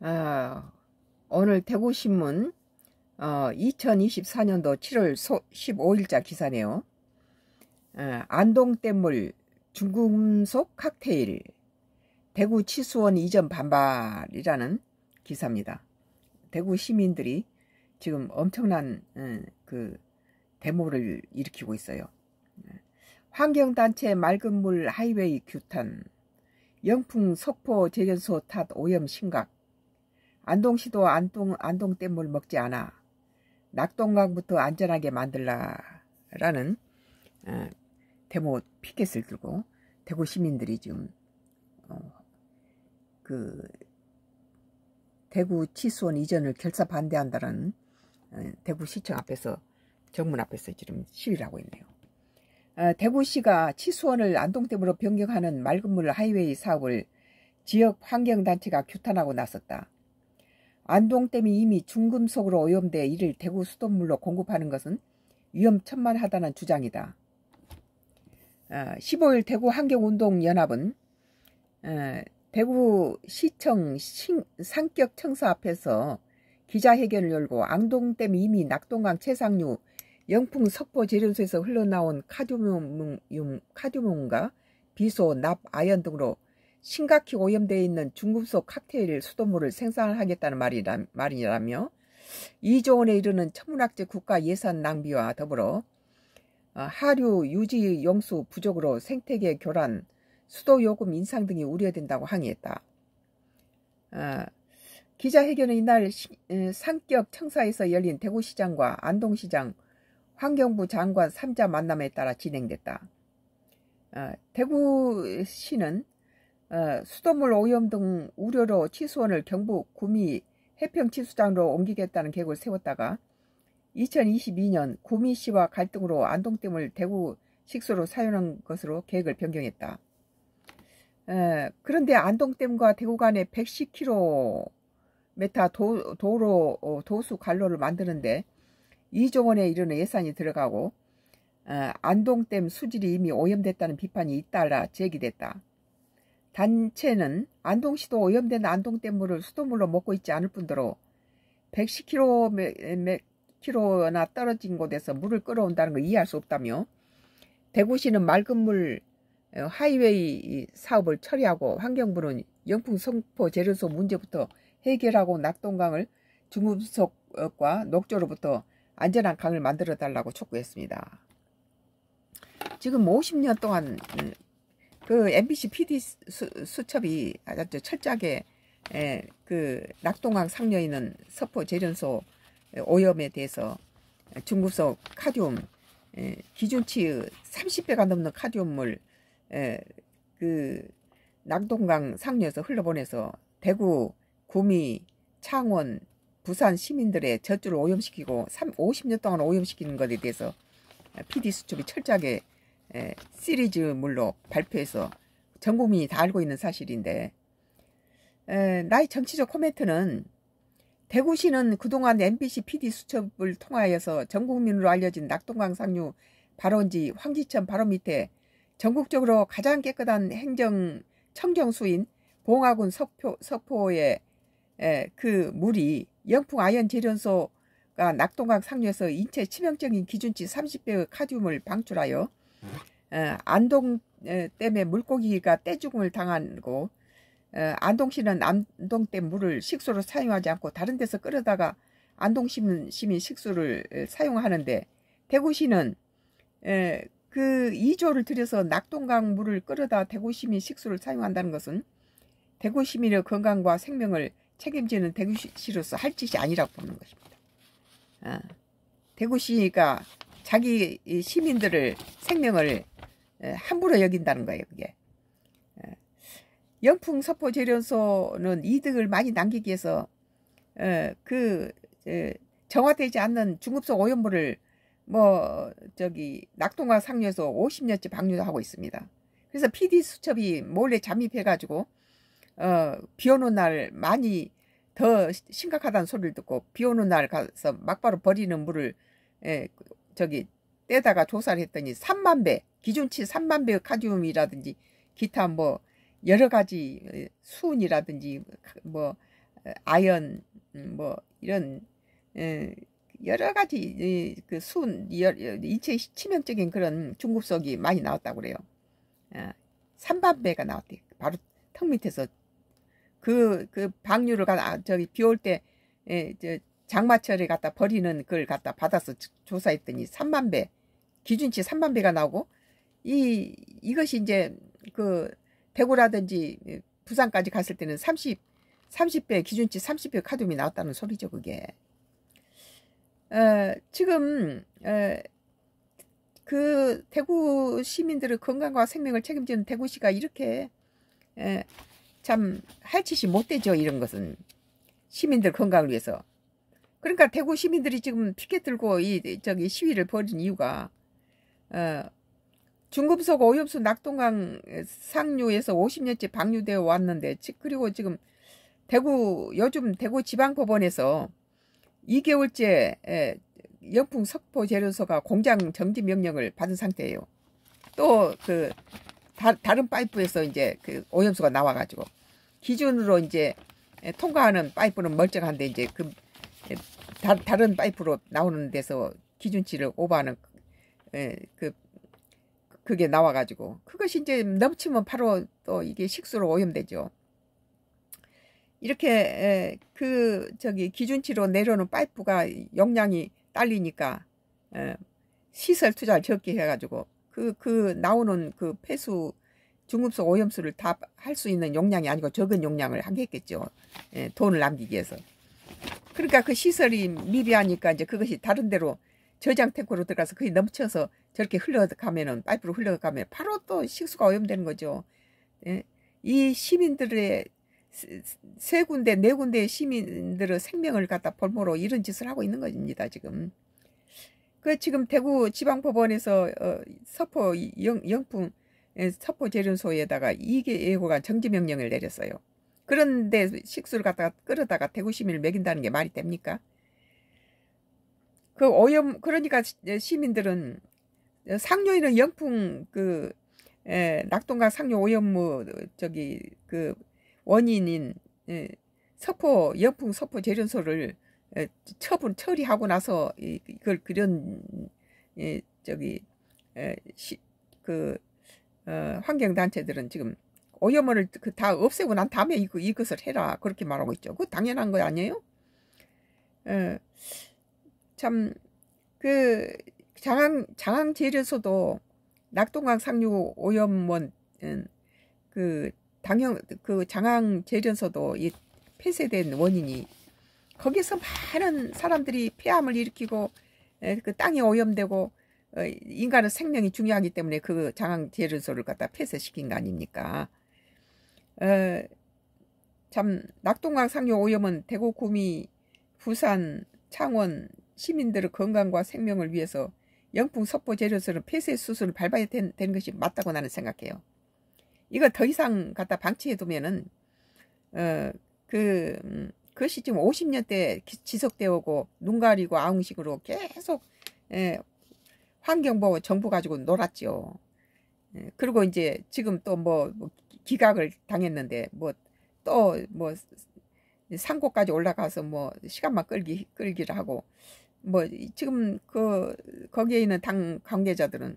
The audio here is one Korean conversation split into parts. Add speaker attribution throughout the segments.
Speaker 1: 어, 오늘 대구신문 어, 2024년도 7월 15일자 기사네요. 어, 안동댐물 중금속 칵테일 대구 치수원 이전 반발이라는 기사입니다. 대구 시민들이 지금 엄청난 음, 그 데모를 일으키고 있어요. 환경단체 맑은물 하이웨이 규탄, 영풍 석포 재견소 탓 오염 심각, 안동시도 안동, 안동 댐물 먹지 않아. 낙동강부터 안전하게 만들라. 라는 어, 데모 피켓을 들고 대구 시민들이 지금 어, 그 대구 치수원 이전을 결사 반대한다는 어, 대구시청 앞에서 정문 앞에서 지금 시위를 하고 있네요. 어, 대구시가 치수원을 안동댐으로 변경하는 맑은물 하이웨이 사업을 지역 환경단체가 규탄하고 나섰다. 안동댐이 이미 중금속으로 오염돼 이를 대구 수돗물로 공급하는 것은 위험천만하다는 주장이다. 15일 어, 대구 환경운동연합은 어, 대구시청 상격청사 앞에서 기자회견을 열고 안동댐 이미 이 낙동강 최상류 영풍 석포 재련소에서 흘러나온 카드뮴, 카드뮴과 비소, 납, 아연 등으로 심각히 오염되어 있는 중금속 칵테일 수돗물을 생산하겠다는 말이라, 말이라며 2조 원에 이르는 천문학제 국가 예산 낭비와 더불어 어, 하류 유지 용수 부족으로 생태계 교란, 수도 요금 인상 등이 우려된다고 항의했다. 어, 기자회견은 이날 상격 어, 청사에서 열린 대구시장과 안동시장, 환경부 장관 3자 만남에 따라 진행됐다. 대구시는 어, 수돗물 오염 등 우려로 치수원을 경북 구미 해평치수장으로 옮기겠다는 계획을 세웠다가 2022년 구미시와 갈등으로 안동댐을 대구 식수로 사용한 것으로 계획을 변경했다. 에, 어, 그런데 안동댐과 대구 간에 110km 도, 도로 어, 도수 갈로를 만드는데 2조 원에 이르는 예산이 들어가고 에, 안동댐 수질이 이미 오염됐다는 비판이 잇따라 제기됐다. 단체는 안동시도 오염된 안동댐물을 수돗물로 먹고 있지 않을 뿐더러 110km나 떨어진 곳에서 물을 끌어온다는 걸 이해할 수 없다며 대구시는 맑은 물 어, 하이웨이 사업을 처리하고 환경부는 영풍 성포 재료소 문제부터 해결하고 낙동강을 중금속과 녹조로부터 안전한 강을 만들어 달라고 촉구했습니다. 지금 50년 동안 그 MBC PD 수, 첩이 아주 철저하게 에, 예, 그 낙동강 상류에 있는 서포 재련소 오염에 대해서 중급속 카디움 에, 예, 기준치의 30배가 넘는 카디움을 에, 예, 그 낙동강 상류에서 흘러보내서 대구, 구미, 창원, 부산 시민들의 저주를 오염시키고 3, 50년 동안 오염시키는 것에 대해서 PD 수첩이 철저하게 예, 시리즈물로 발표해서 전 국민이 다 알고 있는 사실인데 에, 예, 나의 정치적 코멘트는 대구시는 그동안 MBC PD 수첩을 통하여서 전 국민으로 알려진 낙동강 상류 발원지 황지천 바로 밑에 전국적으로 가장 깨끗한 행정 청정수인 봉화군 석포, 석포의 에, 예, 그 물이 영풍 아연 재련소가 낙동강 상류에서 인체 치명적인 기준치 30배의 카디움을 방출하여 어, 안동 어, 댐에 물고기가 떼죽음을 당하고 어, 안동시는 안동댐 물을 식수로 사용하지 않고 다른 데서 끌어다가 안동시민 시민 식수를 사용하는데 대구시는 그 2조를 들여서 낙동강 물을 끌어다 대구시민 식수를 사용한다는 것은 대구시민의 건강과 생명을 책임지는 대구시로서 할 짓이 아니라고 보는 것입니다. 대구시가 자기 시민들을 생명을 함부로 여긴다는 거예요. 그게 영풍 서포 재련소는 이득을 많이 남기기 위해서 그 정화되지 않는 중급성 오염물을 뭐 저기 낙동강 상류에서 50년째 방류하고 있습니다. 그래서 PD 수첩이 몰래 잠입해가지고 어, 비 오는 날 많이 더 심각하다는 소리를 듣고 비 오는 날 가서 막바로 버리는 물을 예, 저기 떼다가 조사를 했더니 3만 배 기준치 3만 배의 카디움이라든지 기타 뭐 여러 가지 어, 수은이라든지 뭐 어, 아연 음, 뭐 이런 어, 여러 가지 그 수은 인체 치명적인 그런 중급석이 많이 나왔다고 그래요. 3만 배가 나왔대. 바로 턱 밑에서 그그 그 방류를 가 아, 저기 비올 때 예, 저 장마철에 갖다 버리는 걸 갖다 받아서 조사했더니 3만 배 기준치 3만 배가 나오고 이 이것이 이제 그 대구라든지 부산까지 갔을 때는 30 30배 기준치 30배 카듐이 나왔다는 소리죠 그게. 어, 지금 어, 그 대구 시민들의 건강과 생명을 책임지는 대구시가 이렇게 에, 참 할짓이 못되죠 이런 것은 시민들 건강을 위해서 그러니까 대구 시민들이 지금 피켓 들고 이 저기 시위를 벌인 이유가 어, 중금속 오염수 낙동강 상류에서 50년째 방류되어 왔는데 그리고 지금 대구 요즘 대구 지방법원에서 2개월째 영풍 석포 재료소가 공장 정지 명령을 받은 상태예요. 또 그 다른 파이프에서 이제 그 오염수가 나와가지고 기준으로 이제 통과하는 파이프는 멀쩡한데 이제 그 다, 다른 파이프로 나오는 데서 기준치를 오버하는 에, 예, 그 그게 나와가지고 그것이 이제 넘치면 바로 또 이게 식수로 오염되죠. 이렇게 에, 예, 그 저기 기준치로 내려오는 파이프가 용량이 딸리니까 에, 예, 시설 투자를 적게 해가지고 그그 그 나오는 그 폐수 중금속 오염수를 다 할 수 있는 용량이 아니고 적은 용량을 하겠겠죠. 에, 돈을 남기기 위해서. 그러니까 그 시설이 미비하니까 이제 그것이 다른 데로 저장 탱크로 들어가서 그게 넘쳐서 저렇게 흘러가면은 파이프로 흘러가면 바로 또 식수가 오염되는 거죠. 예? 이 시민들의 세 군데 네 군데의 시민들의 생명을 갖다 볼모로 이런 짓을 하고 있는 겁니다 지금. 그 지금 대구 지방법원에서 어, 서포 영, 영풍 예, 서포 재련소에다가 이개 예고가 정지 명령을 내렸어요. 그런데 식수를 갖다가 끓여다가 1구시민을 먹인다는 게 말이 됩니까? 그 오염 그러니까 시민들은 상류인은 영풍 그 에, 낙동강 상류 오염무 저기 그 원인인 에, 서포 영풍 서포 재련소를 처분 처리하고 나서 이, 이걸 그런 예, 저기 에, 시, 그 어, 환경단체들은 지금 오염원을 그 다 없애고 난 다음에 이거, 이것을 해라 그렇게 말하고 있죠. 그 당연한 거 아니에요? 어, 예. 참그 장항 장항재일소도 낙동강 상류 오염원 음, 그당형그 장항 재련소도이 폐쇄된 원인이 거기서 많은 사람들이 폐암을 일으키고 예, 그 땅이 오염되고 어, 인간의 생명이 중요하기 때문에 그 장항 재련소를 갖다 폐쇄시킨 거 아닙니까? 어, 참 낙동강 상류 오염은 대구 구미 부산 창원 시민들의 건강과 생명을 위해서 영풍 석보 재료수를 폐쇄 수술을 밟아야 된, 되는 것이 맞다고 나는 생각해요. 이거더 이상 갖다 방치해두면은 어, 그 음, 그것이 지금 50년대 지속되어 오고 눈 가리고 아웅식으로 계속 에, 예, 환경보호 정부 가지고 놀았죠. 에, 예, 그리고 이제 지금 또뭐뭐 뭐 기각을 당했는데 뭐 또뭐 상고까지 올라가서 뭐 시간만 끌기 끌기를 하고 뭐 지금 그 거기에 있는 당 관계자들은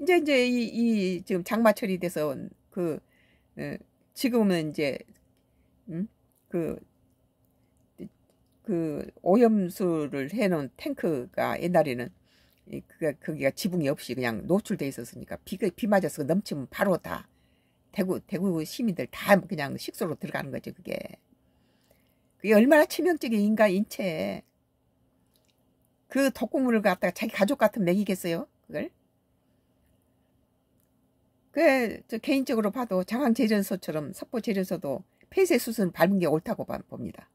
Speaker 1: 이제 이제 이, 이 지금 장마철이 돼서 그 어, 지금은 이제 음? 그, 그 오염수를 해놓은 탱크가 옛날에는 그가 거기가 지붕이 없이 그냥 노출돼 있었으니까 비가 비 맞아서 넘치면 바로 다 대구 대구 시민들 다 그냥 식소로 들어가는 거죠 그게 그게 얼마나 치명적인 인간 인체에 그 독극물을 갖다가 자기 가족 같은 먹이겠어요 그걸 그저 개인적으로 봐도 장항재련소처럼 석포재련소도 폐쇄 수순 밟은 게 옳다고 봅니다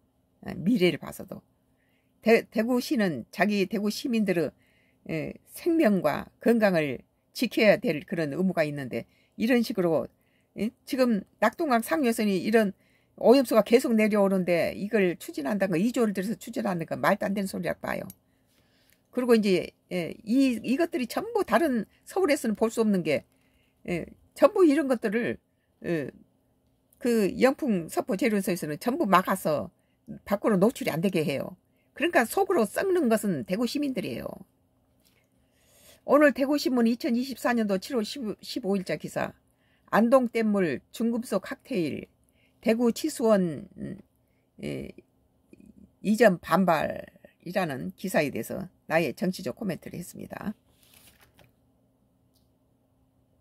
Speaker 1: 예, 미래를 봐서도 대, 대구시는 자기 대구 시민들의 예, 생명과 건강을 지켜야 될 그런 의무가 있는데 이런 식으로 예? 지금 낙동강 상류에서는 이런 오염수가 계속 내려오는데 이걸 추진한다는 거, 이조를 들여서 추진하는 건 말도 안 되는 소리라고 봐요. 그리고 이제 예, 이, 이것들이 전부 다른 서울에서는 볼 수 없는 게 예, 전부 이런 것들을 그 영풍 서포 재료소에서는 전부 막아서 밖으로 노출이 안 되게 해요. 그러니까 속으로 썩는 것은 대구 시민들이에요. 오늘 대구신문 2024년도 7월 15일자 기사 안동댐물 중금속 칵테일 대구 치수원 음, 에, 이전 반발이라는 기사에 대해서 나의 정치적 코멘트를 했습니다.